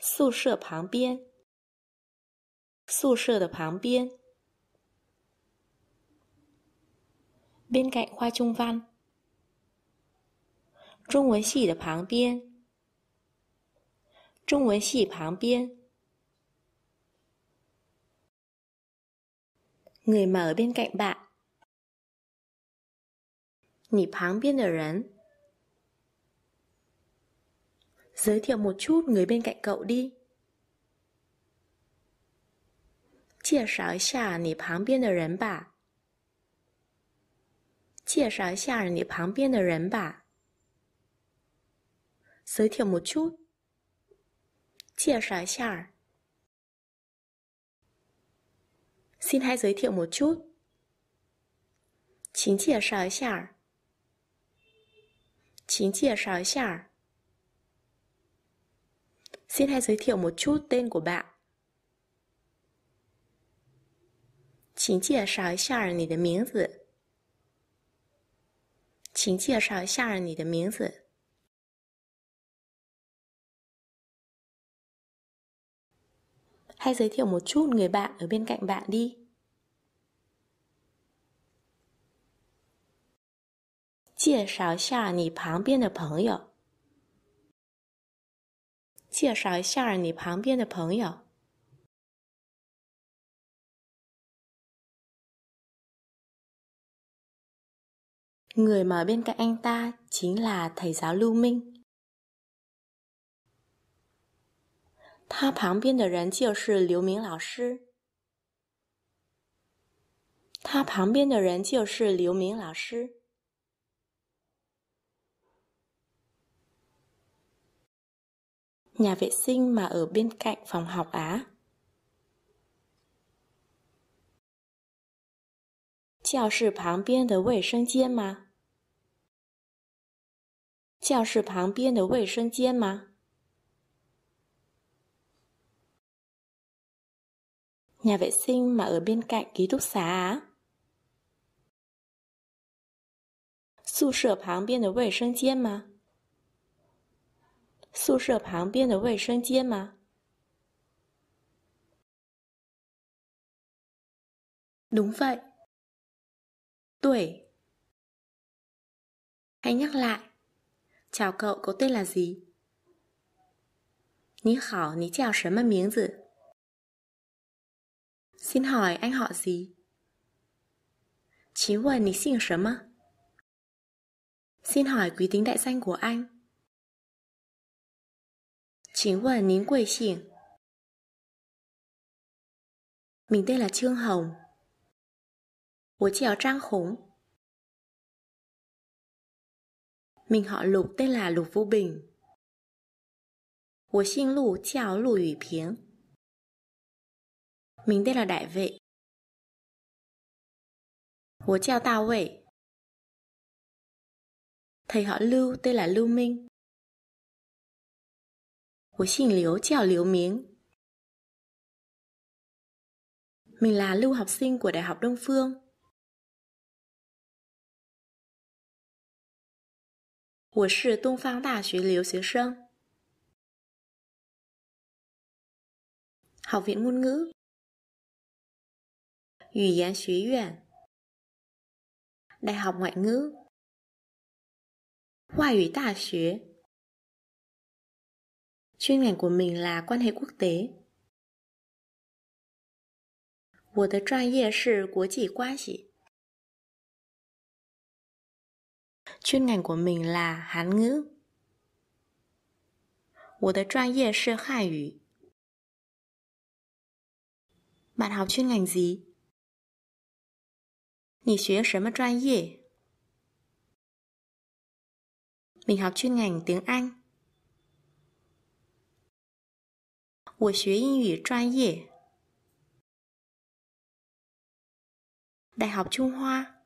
宿舍旁边，宿舍的旁边，边盖花中芳，中文系的旁边，中文系旁边，người mở bên cạnh bạn，你旁边的人。Giới thiệu một chút người bên cạnh cậu đi. Chia sẻ xả nỉ 旁边的人吧. Chia sẻ xả nỉ 旁边的人吧. Giới thiệu một chút. Chia sẻ xả. Xin hãy giới thiệu một chút. Chính chia sẻ xả. Chính chia sẻ xả. Xin hãy giới thiệu một chút tên của bạn. 请介绍一下你的名字。请介绍一下你的名字。Hãy giới thiệu một chút người bạn ở bên cạnh bạn đi. 介绍一下你旁边的朋友。介绍一下你旁边的朋友。người mà bên cạnh anh ta chính là thầy giáo Lưu Minh。他旁边的人就是刘明老师。他旁边的人就是刘明老师。nhà vệ sinh mà ở bên cạnh phòng học á chào Giáo sư 旁边的卫生间吗？教室旁边的卫生间吗？Nhà vệ sinh mà ở bên cạnh ký túc xá á? 宿舍旁边的卫生间吗？宿舍旁边的卫生间吗？Đúng vậy. Tuổi. Hãy nhắc lại. Chào cậu có tên là gì? Ni hảo, ní chào sớm mà miếng dự. Xin hỏi anh họ gì? Chí quần ní xin sớm mà. Xin hỏi quý tính đại danh của anh. 请问您贵姓？mình tên là Trương Hồng. 我叫张 Hồng. Mình họ Lục tên là Lục Vũ Bình. 我姓陆，叫陆雨平。Mình tên là Đại Vệ. 我叫大卫。Thầy họ Lưu tên là Lưu Minh. 我姓刘，叫 Liễu Miếng. Mình là lưu học sinh của Đại học Đông Phương. Tôi học viện ngôn ngữ. Ngữ 言学院. Đại học ngoại ngữ. 外语大学. Chuyên ngành của mình là quan hệ quốc tế. 我的专业是国际关系。chuyên ngành của mình là Hán ngữ. 我的专业是汉语。Bạn học chuyên ngành gì? 你学什么专业？Mình học chuyên ngành tiếng Anh. 我学英语专业，大学中华，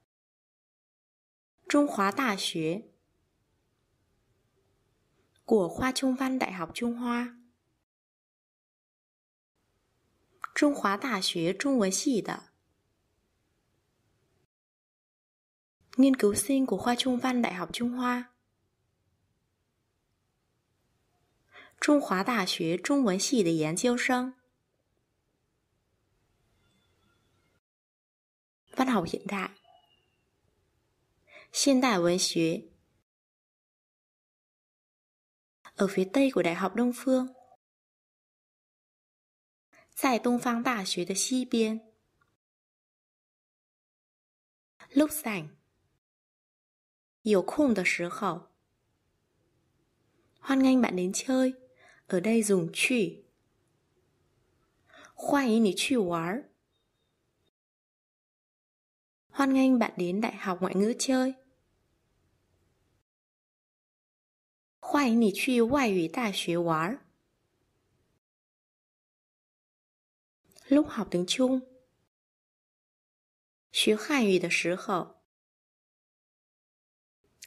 清华大学，国华中文大学中华，清华大学中文系的，研究生国华中文大学中华。清华大学中文系的研究生。翻好平台。现代文学。在东方大学的西边。Lucy，有空的时候，欢迎你来玩。ở đây dùng "chỉ". Hoan nghênh bạn đến Đại học Ngoại ngữ chơi. Hoan nghênh bạn đi Ngoại ngữ Đại học 玩. Lúc học tiếng Trung. Học Hàn ngữ 的时候.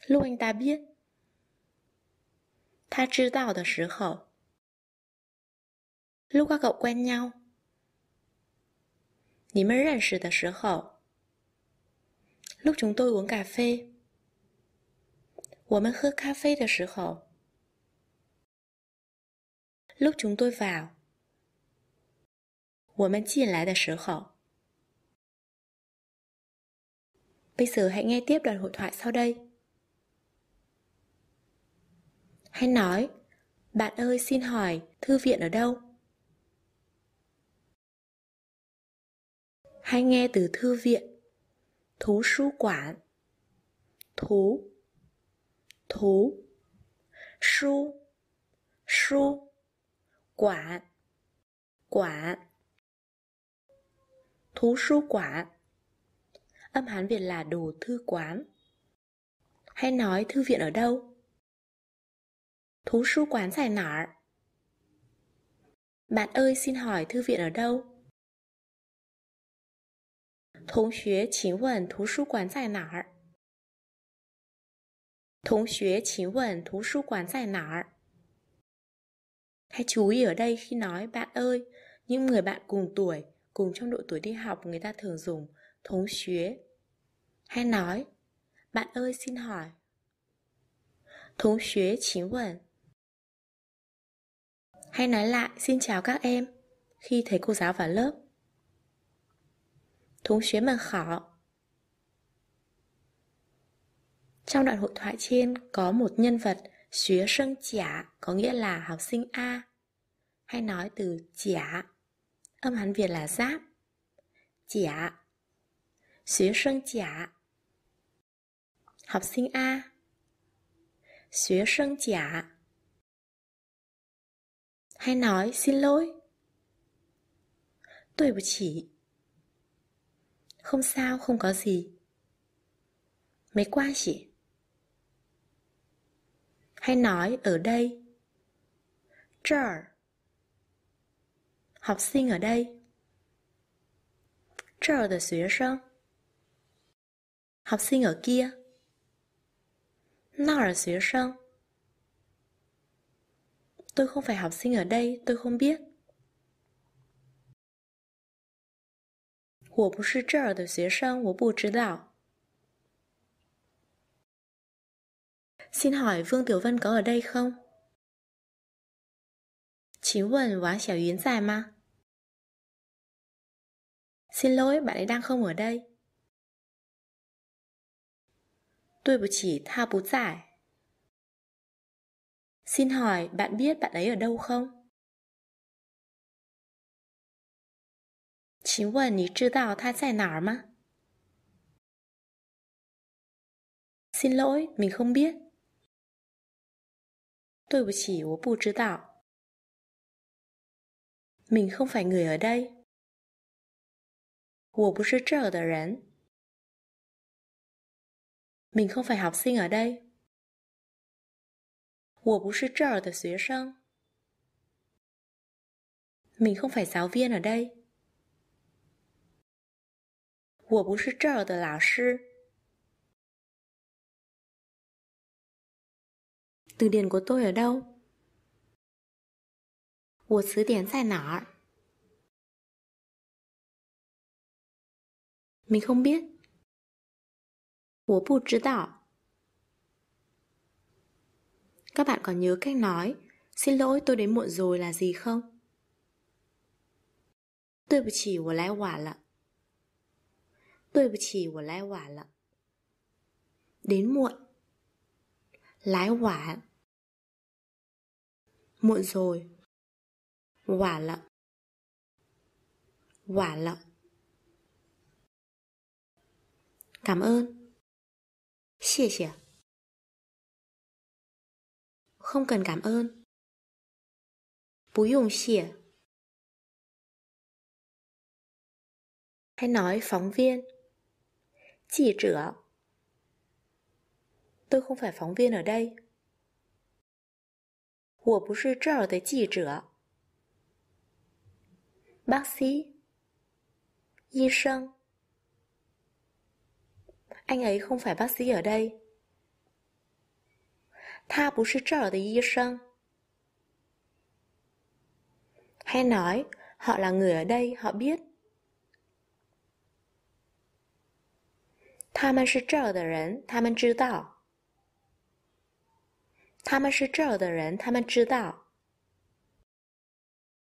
Lúc anh ta biết. Ta 知道的时候 lúc các cậu quen nhau. lúc chúng tôi uống cà phê，我们喝咖啡的时候，lúc chúng tôi vào, bây giờ hãy nghe tiếp đoạn hội thoại sau đây. Hãy nói, bạn ơi xin hỏi, thư viện ở đâu? hay nghe từ thư viện thú su quản thú thú su su quản quản thú su quản âm hán việt là đồ thư quán hay nói thư viện ở đâu thú su quán giải nở bạn ơi xin hỏi thư viện ở đâu 同学，请问图书馆在哪儿？同学，请问图书馆在哪儿? Hãy chú ý ở đây khi nói bạn ơi, những người bạn cùng tuổi, cùng trong độ tuổi đi học người ta thường dùng thống xuyế. Hay nói, bạn ơi xin hỏi. Thống xuyế chín quẩn. Hay nói lại xin chào các em khi thấy cô giáo vào lớp xuyến mà 同学们好. Trong đoạn hội thoại trên có một nhân vật Xuyế sân chả có nghĩa là học sinh A Hay nói từ chả Âm Hán Việt là giáp Chả Xuyế sân chả Học sinh A Xuyế sân chả Hay nói xin lỗi Tôi chỉ không sao, không có gì. Mấy quan chị Hay nói ở đây. Trờ. Học sinh ở đây. Trờ de xuyên Học sinh ở kia. Nào là xuyên Tôi không phải học sinh ở đây, tôi không biết. 我不是这儿的学生，我不知道。Xin hỏi Vương Tiểu Vân có ở đây không? Chí Vân và Xiao Yến dài mà. Xin lỗi, bạn ấy đang không ở đây. Tôi chỉ tha bù giải. Xin hỏi, bạn biết bạn ấy ở đâu không? 请问你知道它在哪儿吗？xin lỗi, mình không biết. 对不起，我不知道。Mình không phải người ở đây. 我不是这儿的人。Mình không phải học sinh ở đây. 我不是这儿的学生。Mình không phải giáo viên ở đây. 我不是这儿的老师。Từ điển của tôi ở đâu? 我词典在哪儿？Mình không biết. 我不知道. Các bạn còn nhớ cách nói Xin lỗi tôi đến muộn rồi là gì không? 对不起，我来晚了。对不起，我来晚了。Đến muộn, 来晚，muộn Lái quả. Cảm ơn. Xie cần cảm ơn. dùng xỉa. nói phóng viên 记者，tôi không phải phóng viên ở đây. 我不是这儿的记者。bác sĩ, ấy không phải bác sĩ ở đây, 他不是这儿的医生。hay nói, họ là người ở đây, họ biết. 他们是这儿的人，他们知道。他们是这儿的人，他们知道。